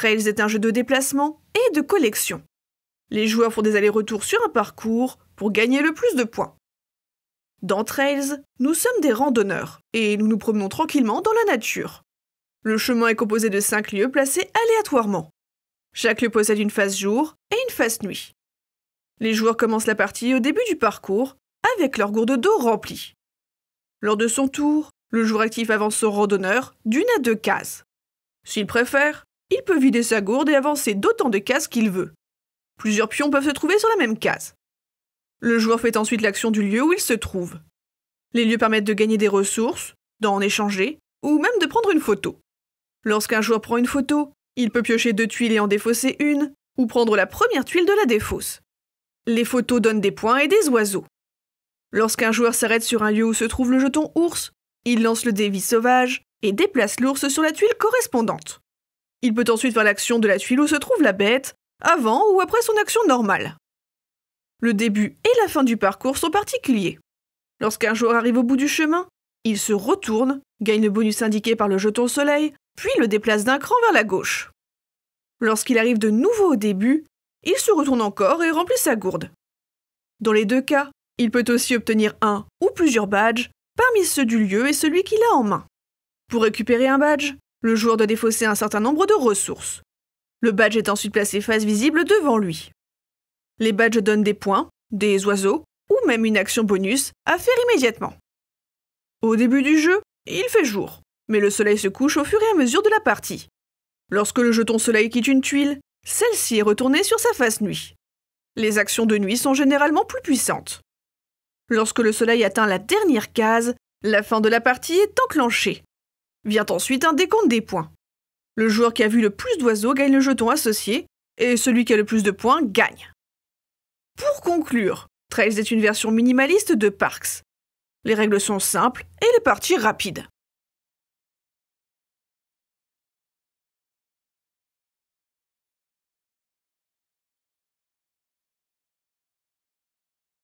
Trails est un jeu de déplacement et de collection. Les joueurs font des allers-retours sur un parcours pour gagner le plus de points. Dans Trails, nous sommes des randonneurs et nous nous promenons tranquillement dans la nature. Le chemin est composé de 5 lieux placés aléatoirement. Chaque lieu possède une phase jour et une phase nuit. Les joueurs commencent la partie au début du parcours avec leur gourde d'eau remplie. Lors de son tour, le joueur actif avance son randonneur d'une à deux cases. S'il préfère, il peut vider sa gourde et avancer d'autant de cases qu'il veut. Plusieurs pions peuvent se trouver sur la même case. Le joueur fait ensuite l'action du lieu où il se trouve. Les lieux permettent de gagner des ressources, d'en échanger, ou même de prendre une photo. Lorsqu'un joueur prend une photo, il peut piocher deux tuiles et en défausser une, ou prendre la première tuile de la défausse. Les photos donnent des points et des oiseaux. Lorsqu'un joueur s'arrête sur un lieu où se trouve le jeton ours, il lance le dévis sauvage et déplace l'ours sur la tuile correspondante. Il peut ensuite faire l'action de la tuile où se trouve la bête, avant ou après son action normale. Le début et la fin du parcours sont particuliers. Lorsqu'un joueur arrive au bout du chemin, il se retourne, gagne le bonus indiqué par le jeton soleil, puis le déplace d'un cran vers la gauche. Lorsqu'il arrive de nouveau au début, il se retourne encore et remplit sa gourde. Dans les deux cas, il peut aussi obtenir un ou plusieurs badges parmi ceux du lieu et celui qu'il a en main. Pour récupérer un badge, le joueur doit défausser un certain nombre de ressources. Le badge est ensuite placé face visible devant lui. Les badges donnent des points, des oiseaux, ou même une action bonus à faire immédiatement. Au début du jeu, il fait jour, mais le soleil se couche au fur et à mesure de la partie. Lorsque le jeton soleil quitte une tuile, celle-ci est retournée sur sa face nuit. Les actions de nuit sont généralement plus puissantes. Lorsque le soleil atteint la dernière case, la fin de la partie est enclenchée. Vient ensuite un décompte des points. Le joueur qui a vu le plus d'oiseaux gagne le jeton associé, et celui qui a le plus de points gagne. Pour conclure, Trails est une version minimaliste de Parks. Les règles sont simples et les parties rapides.